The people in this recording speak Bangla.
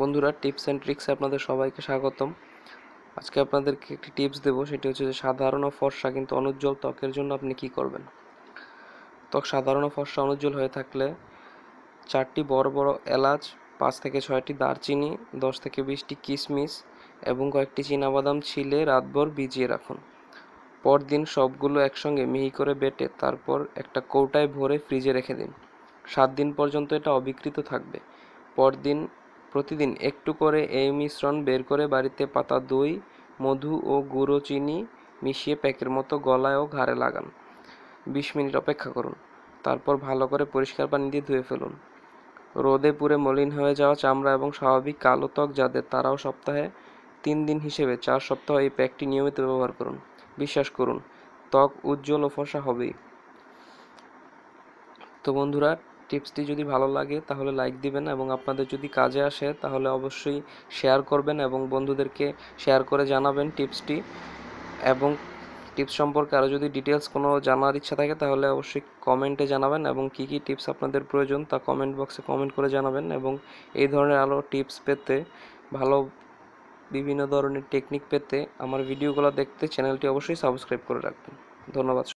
বন্ধুরা টিপস অ্যান্ড ট্রিক্স আপনাদের সবাইকে স্বাগতম আজকে আপনাদেরকে একটি টিপস দেব সেটি হচ্ছে যে সাধারণ ফর্সা কিন্তু অনুজ্জ্বল ত্বকের জন্য আপনি কি করবেন ত্বক সাধারণ ফর্সা অনুজ্জ্বল হয়ে থাকলে চারটি বড় বড় এলাচ পাঁচ থেকে ছয়টি দারচিনি দশ থেকে বিশটি কিশমিশ এবং কয়েকটি বাদাম ছিলে রাতভর ভিজিয়ে রাখুন পরদিন সবগুলো একসঙ্গে মিহি করে বেটে তারপর একটা কৌটায় ভরে ফ্রিজে রেখে দিন সাত দিন পর্যন্ত এটা অবিকৃত থাকবে পরদিন প্রতিদিন একটু করে এই মিশ্রণ বের করে বাড়িতে পাতা দই মধু ও গুঁড়ো চিনি মিশিয়ে প্যাকের মতো গলায় ও ঘাড়ে লাগান বিশ মিনিট অপেক্ষা করুন তারপর ভালো করে পরিষ্কার পানি দিয়ে ধুয়ে ফেলুন রোদে পুড়ে মলিন হয়ে যাওয়া চামড়া এবং স্বাভাবিক কালো ত্বক যাদের তারাও সপ্তাহে তিন দিন হিসেবে চার সপ্তাহ এই প্যাকটি নিয়মিত ব্যবহার করুন বিশ্বাস করুন ত্বক উজ্জ্বল ও ফসা হবেই তো বন্ধুরা টিপসটি যদি ভালো লাগে তাহলে লাইক দিবেন এবং আপনাদের যদি কাজে আসে তাহলে অবশ্যই শেয়ার করবেন এবং বন্ধুদেরকে শেয়ার করে জানাবেন টিপসটি এবং টিপস সম্পর্কে আরও যদি ডিটেলস কোনো জানার ইচ্ছা থাকে তাহলে অবশ্যই কমেন্টে জানাবেন এবং কী কী টিপস আপনাদের প্রয়োজন তা কমেন্ট বক্সে কমেন্ট করে জানাবেন এবং এই ধরনের আরও টিপস পেতে ভালো বিভিন্ন ধরনের টেকনিক পেতে আমার ভিডিওগুলো দেখতে চ্যানেলটি অবশ্যই সাবস্ক্রাইব করে রাখবেন ধন্যবাদ